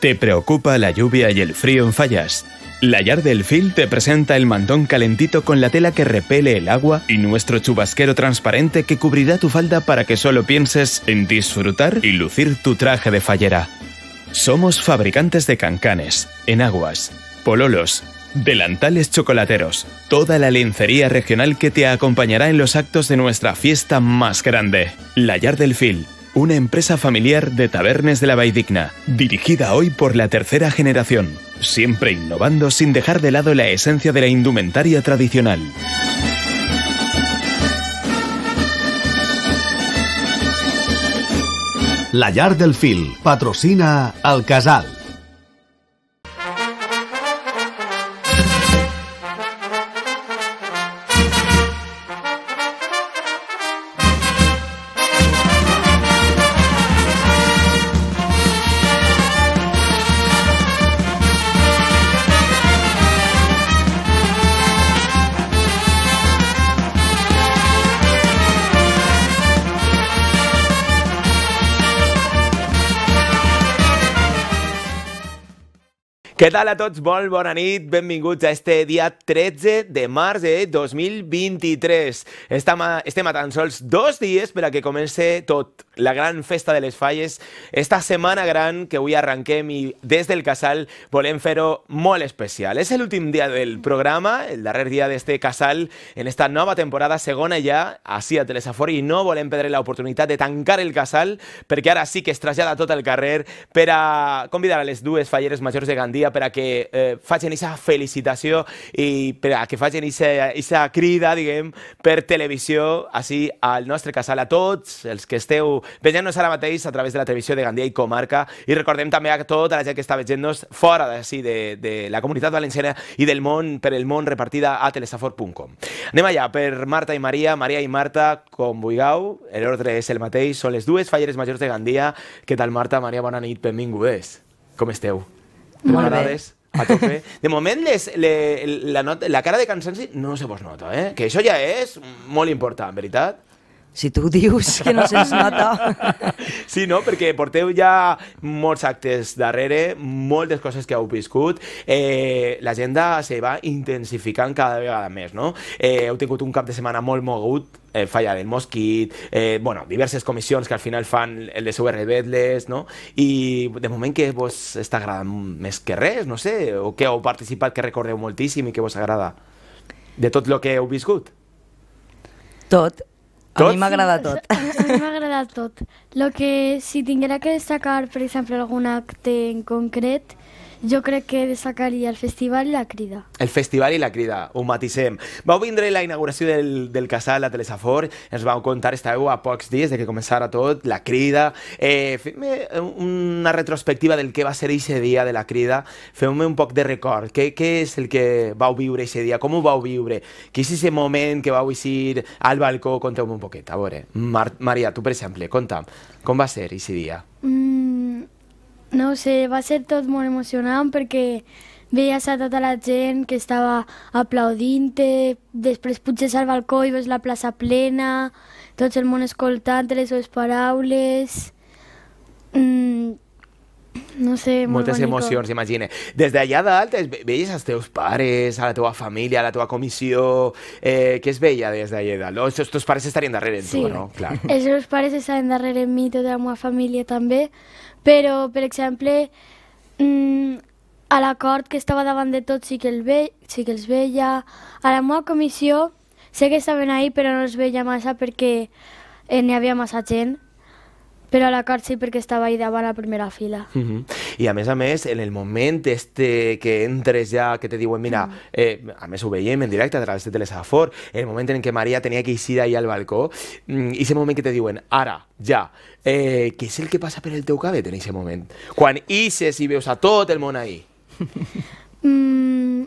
Te preocupa la lluvia y el frío en Fallas. La Yard del Fil te presenta el mantón calentito con la tela que repele el agua y nuestro chubasquero transparente que cubrirá tu falda para que solo pienses en disfrutar y lucir tu traje de fallera. Somos fabricantes de cancanes, enaguas, pololos, delantales chocolateros, toda la lencería regional que te acompañará en los actos de nuestra fiesta más grande. La Yard del Fil una empresa familiar de tabernes de la Vaidigna, dirigida hoy por la tercera generación, siempre innovando sin dejar de lado la esencia de la indumentaria tradicional. La yard del Fil patrocina al Casal. Què tal a tots? Molt bona nit, benvinguts a este dia 13 de març de 2023. Estem a, estem a tan sols dos dies per a que comence tot, la gran festa de les falles, esta setmana gran que avui arrenquem i des del casal volem fer-ho molt especial. És l'últim dia del programa, el darrer dia d'este casal, en esta nova temporada segona ja, així a Telesafor, i no volem perdre l'oportunitat de tancar el casal, perquè ara sí que es trasllada tot el carrer per a convidar a les dues falleres majors de Gandia per a que eh, facin aquesta felicitació i per a que facin aquesta crida, diguem, per televisió, així al nostre casal, a tots els que esteu veient-nos ara mateix a través de la televisió de Gandia i Comarca i recordem també a tota la gent que està veient-nos fora d'ací de, de la comunitat valenciana i del món, per el món repartida a telesafor.com. Anem allà per Marta i Maria, Maria i Marta, com vulgueu, l'ordre és el mateix, són les dues falleres majors de Gandia. Què tal, Marta? Maria, bona nit, benvingudes. Com esteu? preparades a tope. De moment, les, le, la, not, la cara de cansanci no se vos nota, eh? Que això ja és molt important, veritat? si tu dius que no se'ns nota... Sí, no? Perquè porteu ja molts actes darrere, moltes coses que heu viscut. Eh, L'agenda se va intensificant cada vegada més, no? Eh, heu tingut un cap de setmana molt mogut, eh, Falla del Mosquit, eh, bueno, diverses comissions que al final fan el de seues rebetles, no? I de moment que vos està agradant més que res, no sé, o que heu participat que recordeu moltíssim i que vos agrada de tot el que heu viscut? Tot, a mi m'agrada tot. A mi m'agrada tot. Lo que si tinguera que destacar, per exemple, algun acte en concret, jo crec que destacaria el festival i la crida. El festival i la crida, ho matisem. Vau vindre la inauguració del, del casal a Telesafor, ens vau contar, estàveu a pocs dies de que començara tot, la crida. Eh, Fem-me una retrospectiva del que va ser aquest dia de la crida, fem me un poc de record. Què, què és el que vau viure aquest dia? Com ho vau viure? Què és aquest moment que vau eixir al balcó? Conteu-me un poquet, a veure. Mar Maria, tu, per exemple, conta'm, com va ser aquest dia? Mm, no sé, va ser tot molt emocionant perquè veies a tota la gent que estava aplaudint-te, després potser al balcó i veus la plaça plena, tot el món escoltant les seves paraules... Mm, no sé, molt Moltes bonico. emocions, imagine. Des d'allà dalt, veies els teus pares, a la teva família, a la teva comissió... Eh, què es veia des d'allà dalt? Els teus, teus pares estarien darrere sí. tu, no? Clar. els meus pares estarien darrere en mi, tota la meva família també, però, per exemple, mm, a la cort que estava davant de tots sí que, el ve, sí que els veia, a la meva comissió sé que estaven ahí però no els veia massa perquè eh, n'hi havia massa gent, però a la càrcel perquè estava ahí davant a la primera fila. Uh -huh. I a més a més, en el moment este que entres ja, que te diuen, mira, uh mm. -huh. eh, a més ho veiem en directe a través de Telesafor, el moment en què Maria tenia que eixir ahí al balcó, mm, i ese moment que te diuen, ara, ja, eh, què és el que passa per el teu cabet en aquest moment? Quan ixes i veus a tot el món ahí. mm,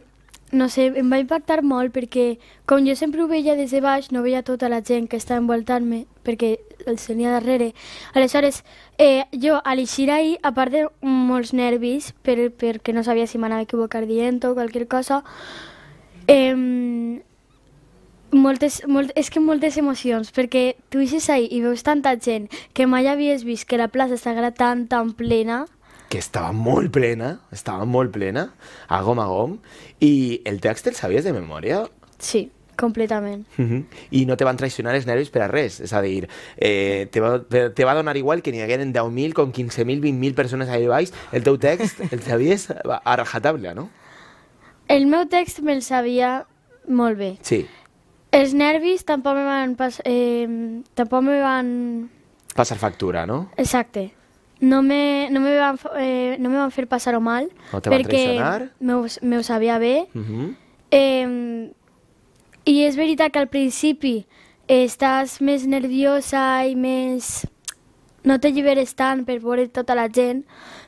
no sé, em va impactar molt perquè com jo sempre ho veia des de baix, no veia tota la gent que està envoltant-me, perquè els tenia darrere. Aleshores, eh, jo a l'eixir ahir, a part de molts nervis, per, perquè no sabia si m'anava a equivocar dient o qualsevol cosa, eh, moltes, molt, és que moltes emocions, perquè tu eixes ahir i veus tanta gent que mai havies vist que la plaça estava tan, tan plena, que estava molt plena, estava molt plena, a gom a gom, i el text el sabies de memòria? Sí. Completament. Uh -huh. I no te van traicionar els nervis per a res, és a dir, eh, te, va, te va donar igual que n'hi hagueren 10.000 com 15.000, 20.000 persones allà baix, el teu text el sabies a rajatable, no? El meu text me'l sabia molt bé. Sí. Els nervis tampoc me van, pas, eh, tampoc me van... Passar factura, no? Exacte. No me, no me, van, eh, no me van fer passar-ho mal. No te van perquè traicionar? Perquè me, me ho sabia bé. Uh -huh. eh, i és veritat que al principi estàs més nerviosa i més... No t'alliberes tant per veure tota la gent,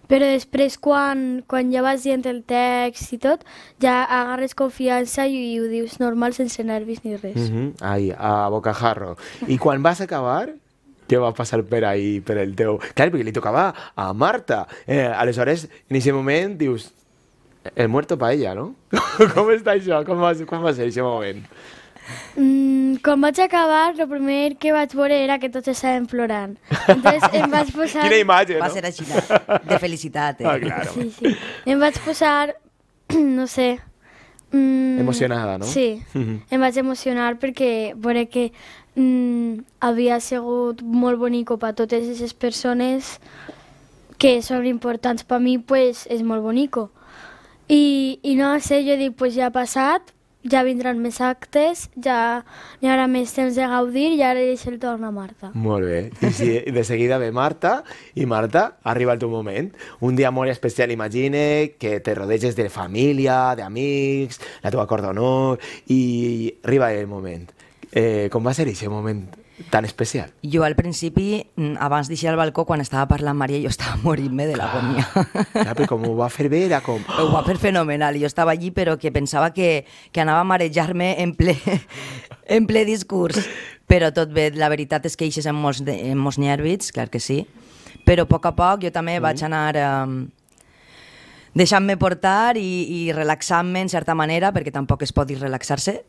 però després quan, quan ja vas dient el text i tot, ja agarres confiança i, i ho dius normal sense nervis ni res. Mm -hmm. Ai, a bocajarro. I quan vas acabar, què va passar per ahir, per el teu... Clar, perquè li tocava a Marta. Eh, aleshores, en aquest moment, dius, el muerto paella, no? com està això? Com va, com va ser aquest moment? Mm, quan vaig acabar, el primer que vaig veure era que tots estaven plorant. Entonces em vaig posar... Quina imatge, no? Va ser així, de felicitat, ah, eh? Ah, claro. Sí, sí. Em vaig posar, no sé... Mm, Emocionada, no? Sí, em vaig emocionar perquè veure que mm, havia sigut molt bonic per totes aquestes persones que són importants per mi, pues, és molt bonico. I, i no sé, jo dic, pues ja ha passat, ja vindran més actes, ja n'hi haurà més temps de gaudir i ara deixo el torn a Marta. Molt bé. I si de seguida ve Marta. I Marta, arriba el teu moment. Un dia molt especial, imagine, que te rodeges de família, d'amics, la teva corda d'honor, i arriba el moment. Eh, com va ser aquest moment? tan especial. Jo al principi, mm, abans d'eixir al balcó, quan estava parlant Maria, jo estava morint-me de l'agonia. Clar, però com ho va fer bé, era com... Ho va fer fenomenal, jo estava allí però que pensava que, que anava a marejar-me en ple, en ple discurs. Però tot bé, la veritat és que eixes amb molts, amb molts nervis, clar que sí, però a poc a poc jo també mm. vaig anar... Um, deixant-me portar i, i relaxant-me en certa manera, perquè tampoc es pot relaxar-se,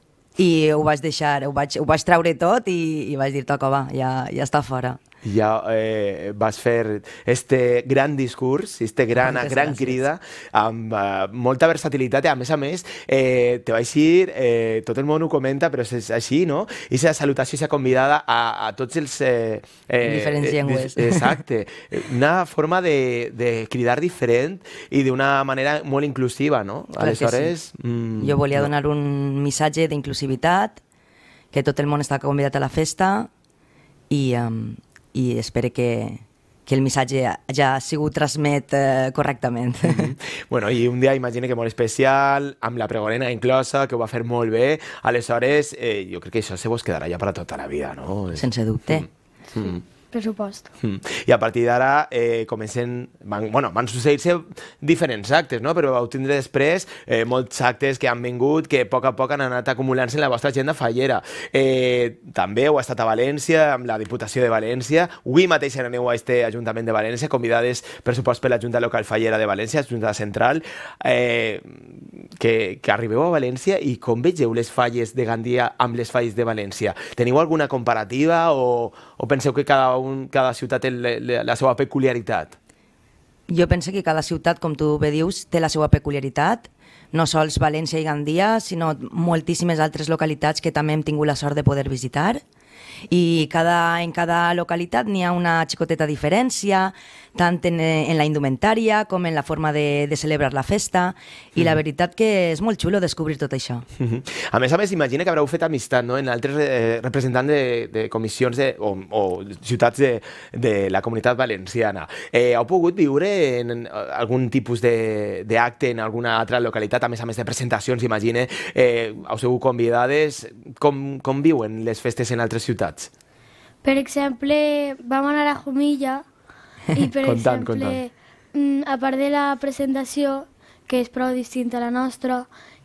i ho vaig deixar, ho vaig, ho vaig treure tot i, i vaig dir, toca, va, ja, ja està fora ja eh, vas fer este gran discurs, este gran, Moltes gran gràcies. crida, amb eh, molta versatilitat, i a més a més, eh, te vaig dir, eh, tot el món ho comenta, però és així, no? I la salutació, s'ha convidada a, a tots els... Eh, eh, Diferents eh, llengües. Exacte. Una forma de, de cridar diferent i d'una manera molt inclusiva, no? Clar Aleshores... Sí. Mm, jo volia no. donar un missatge d'inclusivitat, que tot el món està convidat a la festa i, um, i espero que, que el missatge ja ha sigut transmet eh, correctament. Mm -hmm. bueno, i un dia imagina que molt especial, amb la pregorena inclosa, que ho va fer molt bé, aleshores eh, jo crec que això se vos quedarà ja per a tota la vida, no? Sense dubte. Mm. -hmm. Mm. -hmm pressupost. Mm. I a partir d'ara eh, comencen, van, bueno, van succeir-se diferents actes, no? però vau tindre després eh, molts actes que han vingut, que a poc a poc han anat acumulant-se en la vostra agenda fallera. Eh, també heu estat a València, amb la Diputació de València, avui mateix aneu a aquest Ajuntament de València, convidades pressupost per la Junta Local Fallera de València, Junta Central, eh, que, que arribeu a València i com vegeu les falles de Gandia amb les falles de València? Teniu alguna comparativa o, o penseu que cada un un, cada ciutat té la, la, la seva peculiaritat? Jo penso que cada ciutat, com tu bé dius, té la seva peculiaritat, no sols València i Gandia, sinó moltíssimes altres localitats que també hem tingut la sort de poder visitar. I cada, en cada localitat n'hi ha una xicoteta diferència, tant en, eh, en la indumentària com en la forma de, de celebrar la festa, i mm. la mhm. veritat que és molt xulo descobrir tot això. Mm -hmm. A més a més, imagina que haureu fet amistat no? en altres eh, representants de, de comissions de, o, o ciutats de, de la comunitat valenciana. Eh, heu pogut viure en, en algun tipus d'acte en alguna altra localitat, a més a més de presentacions, imagine, eh, heu sigut convidades, com, com viuen les festes en altres ciutats? Per exemple, vam anar a Jumilla, i per contant, exemple, contant. Mm, a part de la presentació, que és prou distinta a la nostra,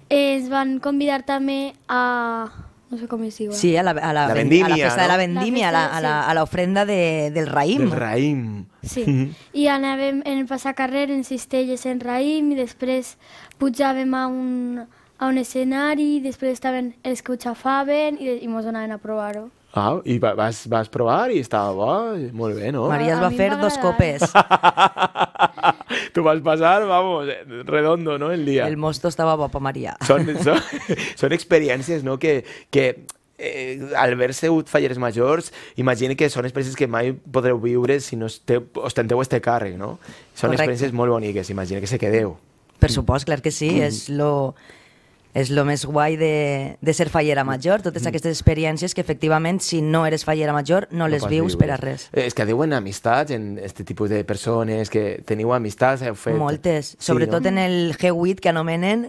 ens van convidar també a... No sé com es diu. Sí, a la, a la, la vendímia, a la festa no? de la vendímia, la festa, a l'ofrenda sí. de, del raïm. Del raïm. Sí, mm -hmm. i anàvem en el passacarrer, en cistelles, en raïm, i després pujàvem a un, a un escenari, després estaven els que ho xafaven i, i mos donaven a provar-ho. Ah, i va, vas, vas provar i estava bo, molt bé, no? Maria es va fer dos copes. tu vas pasar, vamos, redondo, ¿no? El dia. El mosto estaba per María. Son, son, són experiències, no?, que, que eh, al haver-se falleres majors, imagina que són experiències que mai podreu viure si no esteu, ostenteu este càrrec, no? Són Correcte. experiències molt boniques, imagina que se quedeu. Per supost, clar que sí, mm. és lo és el més guai de, de ser fallera major, totes mm. aquestes experiències que efectivament si no eres fallera major no, no les vius, viure. per a res. Eh, és que diuen amistats en aquest tipus de persones, que teniu amistats, heu fet... Moltes, sobretot no? en el G8 que anomenen,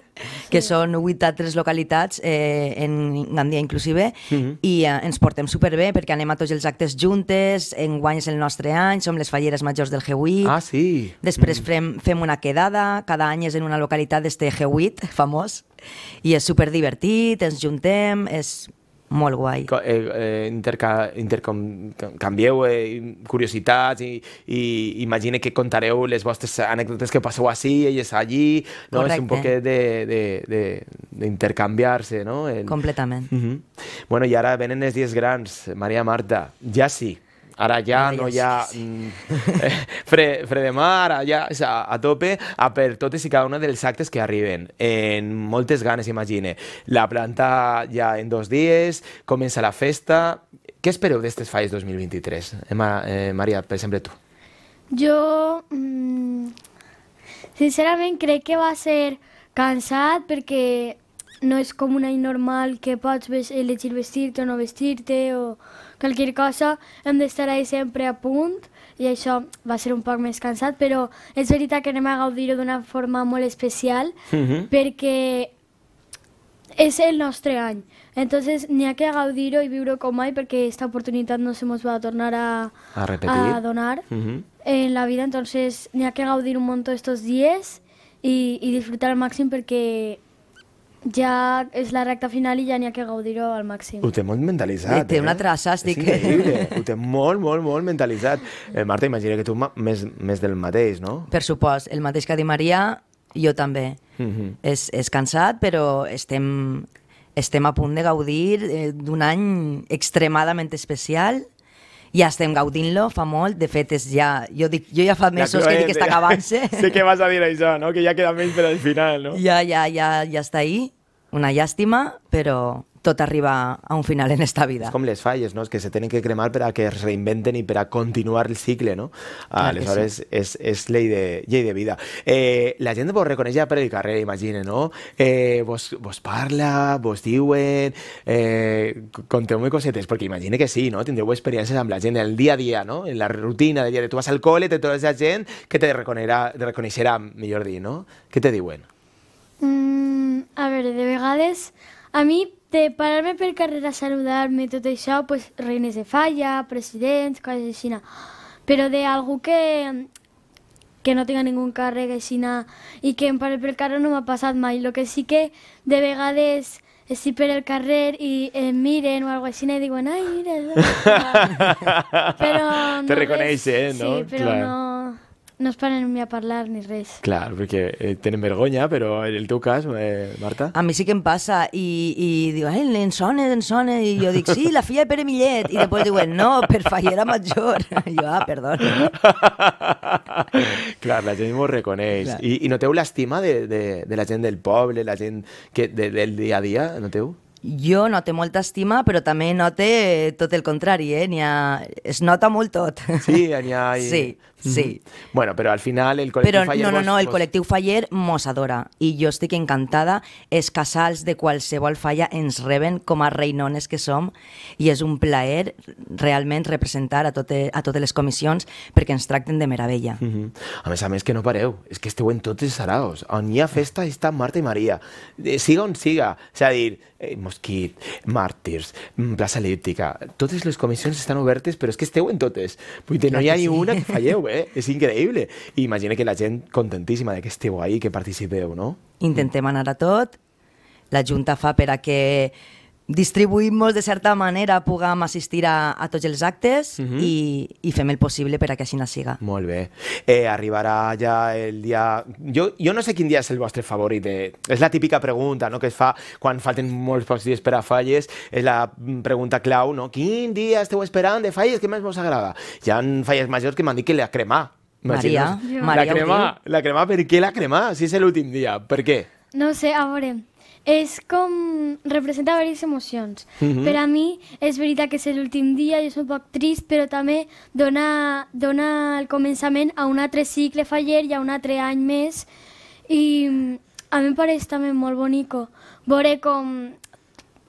que són 8 altres localitats, eh, en Gandia inclusive, uh mhm. -huh. i eh, ens portem superbé perquè anem a tots els actes juntes, en guanyes el nostre any, som les falleres majors del G8. Ah, sí? Després uh -huh. Mm. fem, fem una quedada, cada any és en una localitat d'este G8, famós, i és super divertit, ens juntem, és molt guai. Eh, eh, interca, canvieu eh, curiositats i, i imagine que contareu les vostres anècdotes que passeu així, elles allí, no? Correcte. és un poquet d'intercanviar-se. No? El... Completament. Uh mhm. -huh. bueno, I ara venen els dies grans, Maria Marta, ja sí, Ara ja no hi ha mm, eh, fre, fre de mar, ja és a, a tope, a per totes i cada una dels actes que arriben. En moltes ganes, imagine. La planta ja en dos dies, comença la festa... Què espereu d'aquestes falles 2023? Eh, ma, eh, Maria, per exemple, tu. Jo, mmm, sincerament, crec que va ser cansat perquè no com un una normal que pots elegir vestir-te o no vestir-te o qualsevol cosa, hem d'estar ahí sempre a punt i això va ser un poc més cansat, però és veritat que anem a gaudir-ho d'una forma molt especial uh mhm. -huh. perquè és el nostre any. Entonces n'hi ha que gaudir-ho i viure com mai perquè aquesta oportunitat no se mos va tornar a, a, repetir. a donar uh mhm. -huh. en la vida, entonces n'hi ha que gaudir un munt estos dies i, i disfrutar al màxim perquè ja és la recta final i ja n'hi ha que gaudir-ho al màxim. Ho té molt mentalitzat. té eh? una traça, estic... És increïble. Ho té molt, molt, molt mentalitzat. Eh, Marta, imagina que tu més, més del mateix, no? Per supost, el mateix que ha dit Maria, jo també. Mm -hmm. és, és cansat, però estem, estem a punt de gaudir eh, d'un any extremadament especial ja estem gaudint-lo fa molt, de fet és ja, jo, dic, jo ja fa mesos que dic que està acabant-se. sé que vas a dir això, no? que ja queda menys per al final. No? Ja, ja, ja, ja està ahí, una llàstima, però tot arriba a un final en esta vida. És com les falles, no? És que se tenen que cremar per a que es reinventen i per a continuar el cicle, no? Clar Aleshores, sí. és, és llei de, llei de vida. Eh, la gent vos reconeix ja per el carrer, imagina, no? Eh, vos, vos parla, vos diuen... Eh, Conteu-me cosetes, perquè imagina que sí, no? Tindreu experiències amb la gent el dia a dia, no? En la rutina del dia. Tu vas al col·le, te trobes tota la gent que te reconeixerà, te reconeixerà, millor dir, no? Què te diuen? Mm, a veure, de vegades a mi de parar-me per carrer a saludar-me, tot això, pues, reines de falla, presidents, coses així. Però d'algú que, que no tinga ningú càrrec així i que em pare pel carrer no m'ha passat mai. El que sí que de vegades estic per el carrer i em miren o alguna cosa així i diuen ai, mira... però no Te reconeixen, no? Sí, però Clar. no no es paren ni a parlar ni res. Clar, perquè eh, tenen vergonya, però en el teu cas, eh, Marta... A mi sí que em passa, i, i diu, ai, en sona, en sona, i jo dic, sí, la filla de Pere Millet, i després diuen, no, per fallera major. I jo, ah, perdona. Clar, la gent m'ho reconeix. Clar. I, I noteu l'estima de, de, de la gent del poble, la gent que, de, del dia a dia, noteu? Jo note molta estima, però també note eh, tot el contrari, eh? Ha... Es nota molt tot. Sí, n'hi ha... Sí. Sí. Bueno, pero al final el Collectiu Faller... No, no, no, vos, el Collectiu Faller mos adora i jo estic encantada. Els casals de qualsevol falla ens reben com a reinones que som i és un plaer realment representar a, tot, a totes les comissions perquè ens tracten de meravella. Mm -hmm. A més a més que no pareu, és que esteu en tots els saraos. On hi ha festa està Marta i Maria. Eh, siga on siga, és a dir, eh, Mosquit, Màrtirs, mm, Plaça Elíptica, totes les comissions estan obertes però és que esteu en totes. Vull dir, no hi ha ni una que falleu, bé, eh? és increïble. I imagina que la gent contentíssima de que esteu ahí, que participeu, no? Intentem anar a tot. La Junta fa per a que distribuïm molt de certa manera, puguem assistir a, a tots els actes uh mhm. -huh. i, i fem el possible per a que així no siga. Molt bé. Eh, arribarà ja el dia... Jo, jo no sé quin dia és el vostre favorit. Eh? És la típica pregunta no? que es fa quan falten molts pocs dies per a falles. És la pregunta clau, no? Quin dia esteu esperant de falles? Què més vos agrada? Hi ha falles majors que m'han dit que la crema. Maria, Maria, la crema, la crema, per què la crema? Si és l'últim dia, per què? No sé, a veure, és com... representa diverses emocions. Uh mhm. -huh. Per a mi és veritat que és l'últim dia i és un poc trist, però també dona, dona el començament a un altre cicle faller i a un altre any més. I a mi em pareix també molt bonic veure com...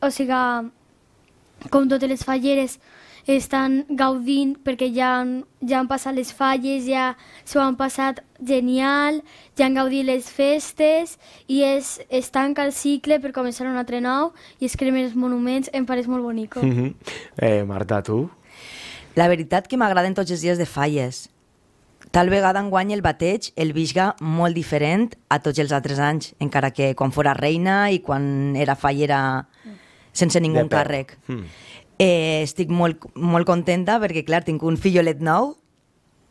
o sigui, com totes les falleres estan gaudint perquè ja han, ja han passat les falles, ja s'ho han passat genial, ja han gaudit les festes i es, es tanca el cicle per començar un altre nou i es cremen els monuments, em pareix molt bonic. Mm -hmm. eh, Marta, tu? La veritat que m'agraden tots els dies de falles. Tal vegada guany el bateig el visga molt diferent a tots els altres anys, encara que quan fora reina i quan era fallera sense ningú càrrec. Mm. Eh, estic molt, molt contenta perquè, clar, tinc un fillolet nou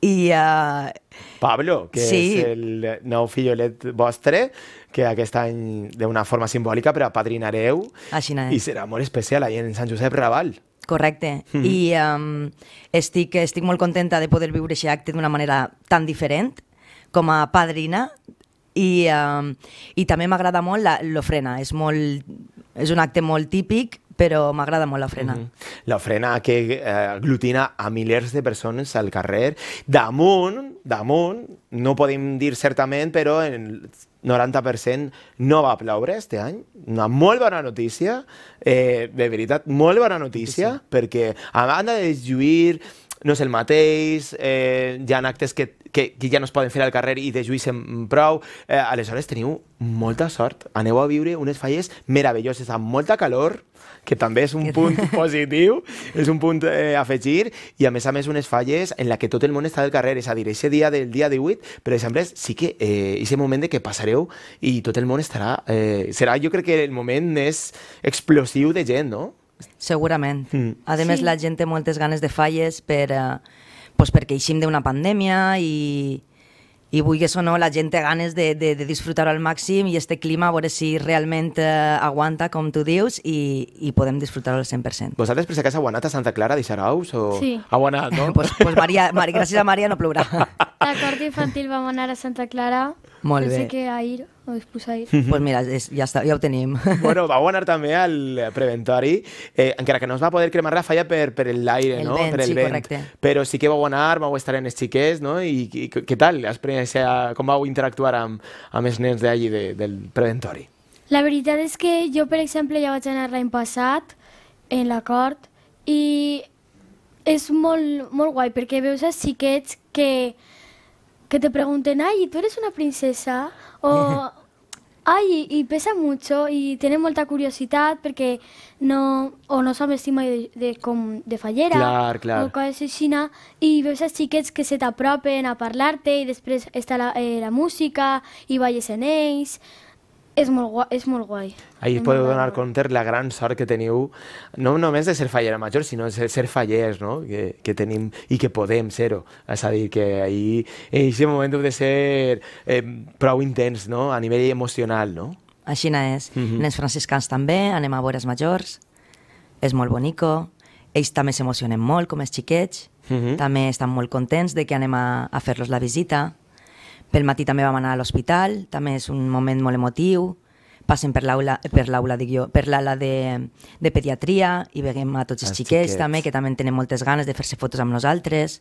i... Uh, Pablo, que sí. és el nou fillolet vostre, que aquest any, d'una forma simbòlica, però apadrinareu. Així I serà molt especial, allà en Sant Josep Raval. Correcte. Mm -hmm. I um, estic, estic molt contenta de poder viure aquest acte d'una manera tan diferent com a padrina i, um, i també m'agrada molt l'ofrena. És, molt, és un acte molt típic però m'agrada molt la frena. Mm -hmm. La frena que eh, aglutina a milers de persones al carrer. Damunt, damunt, no podem dir certament, però en 90% no va ploure este any. Una molt bona notícia, eh, de veritat, molt bona notícia, sí. perquè a banda de lluir no és el mateix, eh, hi ha actes que que, que ja no es poden fer al carrer i de juís en prou. Eh, aleshores teniu molta sort. Aneu a viure unes falles meravelloses, amb molta calor, que també és un punt positiu, és un punt eh, a afegir, i a més a més unes falles en la que tot el món està del carrer, és a dir, aquest dia del dia 18, per exemple, sí que eh, és el moment de que passareu i tot el món estarà... Eh, serà, jo crec que el moment més explosiu de gent, no? Segurament. Mm. A més, sí. la gent té moltes ganes de falles per... Eh, pues, perquè eixim d'una pandèmia i, i vulguis o no, la gent té ganes de, de, de disfrutar al màxim i este clima a veure si realment eh, aguanta, com tu dius, i, i podem disfrutar al 100%. Vosaltres si acaso, heu anat a Santa Clara d'Ixaraus? O... Sí. Heu anat, no? pues, pues Maria, Maria, gràcies a Maria no plourà. la quart infantil vam anar a Santa Clara. Molt Pensé bé. que ahir, o després ahir. Doncs pues mira, és, ja, està, ja ho tenim. Bueno, vau anar també al preventori, eh, encara que no es va poder cremar la falla per, per l'aire, no? Vent, per el sí, vent, correcte. Però sí que vau anar, vau estar en els xiquets, no? I, i què tal? Eh, com vau interactuar amb, amb els nens d'allí, de, del preventori? La veritat és que jo, per exemple, ja vaig anar l'any passat, en l'acord, i és molt, molt guai, perquè veus els xiquets que que te pregunten, ay, ¿tú eres una princesa? O, ay, y pesa mucho y tiene molta curiosidad porque no, o no s'han si de, de, com de fallera clar, clar. o coses així y veus a chiquets que se apropen a parlarte, y después després està la, eh, la música i balles en ells és molt, guai, és molt guai. Ahir es podeu donar compte la gran sort que teniu, no només de ser fallera major, sinó de ser fallers, no? que, que tenim i que podem ser-ho. És a dir, que ahir, en eh, aquest moment, heu de ser eh, prou intens no? a nivell emocional, no? Així és. Uh mhm. -huh. Nens franciscans també, anem a veure els majors, és molt bonico, ells també s'emocionen molt, com els xiquets, uh mhm. -huh. també estan molt contents de que anem a, a fer-los la visita. Pel matí també vam anar a l'hospital, també és un moment molt emotiu. Passen per l'aula, per l'aula, de per l'ala de, de pediatria i veguem a tots els, els xiquets, xiquets, també, que també tenen moltes ganes de fer-se fotos amb nosaltres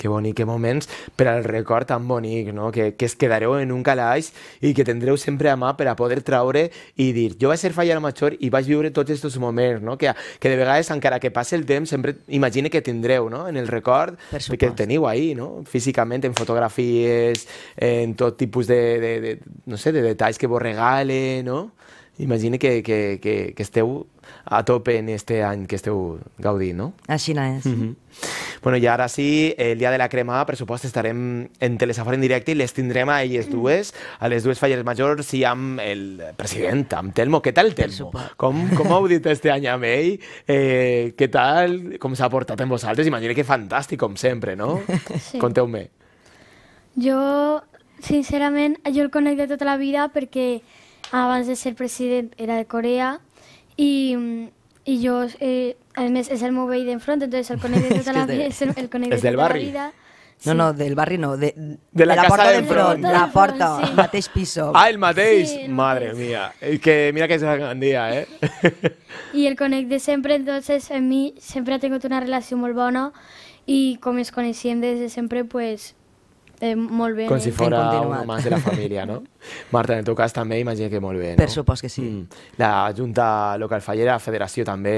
que bonic, que moments per al record tan bonic, no? que, que es quedareu en un calaix i que tindreu sempre a mà per a poder traure i dir, jo vaig ser fallar major i vaig viure tots aquests moments, no? que, que de vegades, encara que passi el temps, sempre imagine que tindreu no? en el record que el teniu ahí, no? físicament, en fotografies, en tot tipus de, de, de no sé, de detalls que vos regalen, no? Imagina que, que, que, que esteu a tope en este any que esteu gaudint, no? Així no és. Mm -hmm. Bueno, i ara sí, el dia de la crema, per supost, estarem en Telesafari en directe i les tindrem a elles mm. dues, a les dues falles majors i amb el president, amb Telmo. Què tal, Telmo? Com, com heu dit este any amb ell? Eh, què tal? Com s'ha portat amb vosaltres? Imagina que fantàstic, com sempre, no? Sí. Conteu-me. Jo, sincerament, jo el conec de tota la vida perquè Antes de ser presidente era de Corea y, y yo, eh, además es el meu de enfrente entonces el conec de tota la, es el, el de la vida. No, no, del barrio no, de, de, la, de la la porta, piso. Ah, el mateix? Madre mía. Que mira que és gran día, eh? Y el conec de entonces en mí siempre he tenido una relación muy buena y con mis coneixíem des de pues, Eh, molt bé. Com si eh? fora un home de la família, no? Marta, en el teu cas també imagino que molt bé, no? Per supost que sí. Mm. La Junta Local Fallera, la Federació també,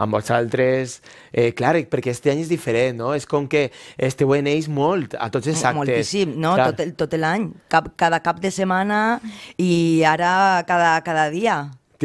amb vosaltres... Eh, clar, perquè este any és diferent, no? És com que este en ells molt, a tots els actes. Moltíssim, no? Clar. Tot, tot l'any, cada cap de setmana i ara cada, cada dia.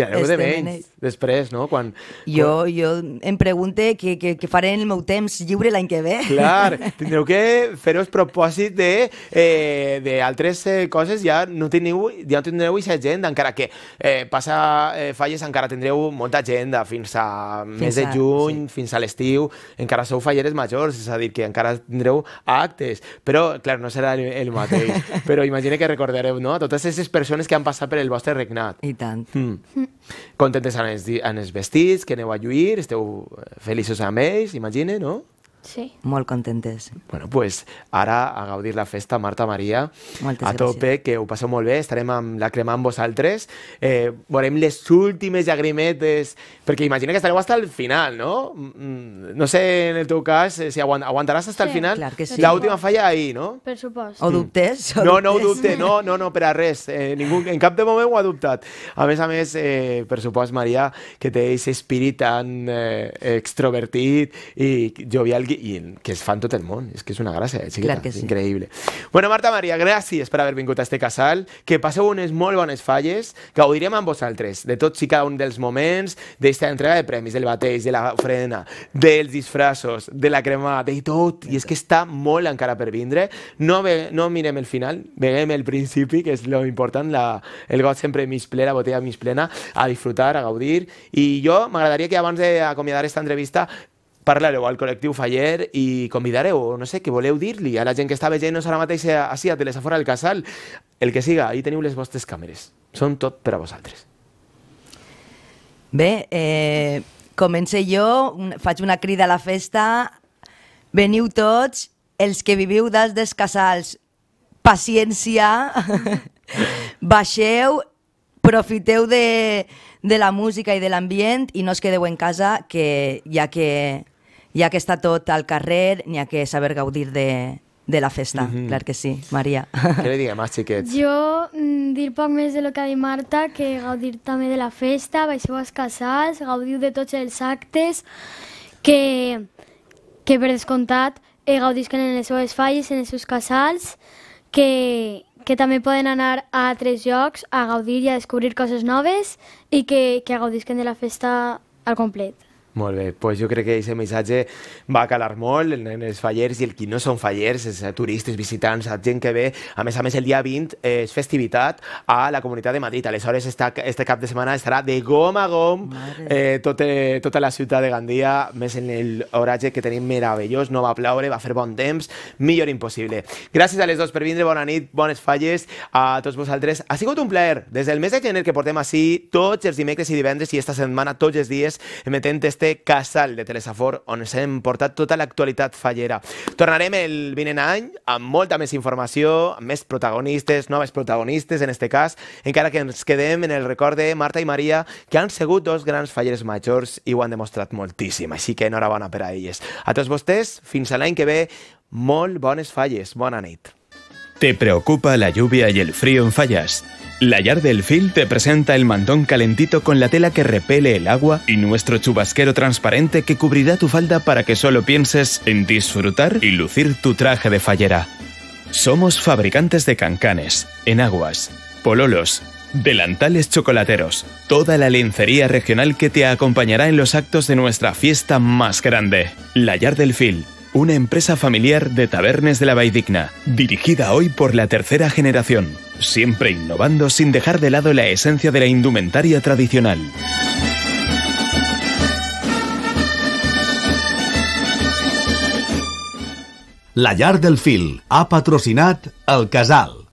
Hòstia, deu de menys, després, no? Quan, jo, quan... jo em pregunte què, què, què faré en el meu temps lliure l'any que ve. Clar, tindreu que fer-vos propòsit d'altres eh, de altres, eh, coses, ja no teniu, ja tindreu aquesta agenda, encara que eh, passa eh, falles, encara tindreu molta agenda fins a fins mes de juny, sí. fins a l'estiu, encara sou falleres majors, és a dir, que encara tindreu actes, però, clar, no serà el, mateix. però imagina que recordareu, no?, totes aquestes persones que han passat per el vostre regnat. I tant. Mm contentes en els, en els vestits, que aneu a lluir, esteu eh, feliços amb ells, imagina, no? Sí. Molt contentes. Bueno, pues ara a gaudir la festa, Marta Maria. Moltes a tope, gràcies. que ho passeu molt bé. Estarem amb la crema amb vosaltres. Eh, veurem les últimes llagrimetes, perquè imagina que estareu fins al final, no? Mm, no sé, en el teu cas, eh, si aguant aguantaràs fins sí, el final. Clar que sí. L'última falla ahir, no? Per supost. O dubtes? O no, no ho dubte, no, no, no, per a res. Eh, ningú, en cap de moment ho ha dubtat. A més a més, eh, per supost, Maria, que té aquest espírit tan eh, extrovertit i jovial i que es fan tot el món. És que és una gràcia, eh, xiqueta. Sí. Increïble. Bueno, Marta Maria, gràcies per haver vingut a este casal. Que passeu unes molt bones falles. Gaudirem amb vosaltres de tots i cada un dels moments, d'esta entrega de premis, del bateig, de la frena, dels disfrassos, de la crema, de tot. I és que està molt encara per vindre. No, ve, no mirem el final, veiem el principi, que és lo important, la, el got sempre mig ple, la botella mig plena, a disfrutar, a gaudir. I jo m'agradaria que abans d'acomiadar esta entrevista parlareu al col·lectiu Faller i convidareu, no sé, què voleu dir-li a la gent que està veient-nos ara mateix eh, així a fora del Casal, el que siga, ahí teniu les vostres càmeres. Són tot per a vosaltres. Bé, eh, comencé jo, faig una crida a la festa, veniu tots, els que viviu dels dels casals, paciència, baixeu, profiteu de, de la música i de l'ambient i no es quedeu en casa, que ja que ja que està tot al carrer, n'hi ha que saber gaudir de, de la festa, mm -hmm. clar que sí, Maria. Què li diguem als xiquets? Jo mm, dir poc més de lo que ha dit Marta, que gaudir també de la festa, baixeu als casals, gaudiu de tots els actes, que, que per descomptat eh, gaudisquen en les seves falles, en els seus casals, que, que també poden anar a altres llocs a gaudir i a descobrir coses noves i que, que gaudisquen de la festa al complet. Molt bé, pues jo crec que aquest missatge va calar molt en els fallers i el qui no són fallers, els eh, turistes, visitants, la gent que ve. A més a més, el dia 20 eh, és festivitat a la Comunitat de Madrid. Aleshores, esta, este cap de setmana estarà de gom a gom eh, tot, eh, tota la ciutat de Gandia, més en el horatge que tenim meravellós, no va ploure, va fer bon temps, millor impossible. Gràcies a les dos per vindre, bona nit, bones falles a tots vosaltres. Ha sigut un plaer, des del mes de gener que portem així, tots els dimecres i divendres i esta setmana, tots els dies, emetent este este casal de Telesafor on us hem portat tota l'actualitat fallera. Tornarem el vinent any amb molta més informació, amb més protagonistes, noves protagonistes en este cas, encara que ens quedem en el record de Marta i Maria, que han segut dos grans falleres majors i ho han demostrat moltíssim, així que enhorabona per a elles. A tots vostès, fins a l'any que ve, molt bones falles. Bona nit. Te preocupa la lluvia i el frío en Fallas. La Yard del Fil te presenta el mantón calentito con la tela que repele el agua y nuestro chubasquero transparente que cubrirá tu falda para que solo pienses en disfrutar y lucir tu traje de fallera. Somos fabricantes de cancanes, enaguas, pololos, delantales chocolateros, toda la lencería regional que te acompañará en los actos de nuestra fiesta más grande. La Yard del Fil, una empresa familiar de tabernes de la Vaidigna, dirigida hoy por la tercera generación siempre innovando sin dejar de lado la esencia de la indumentaria tradicional. La yard del Fil ha patrocinat al Casal,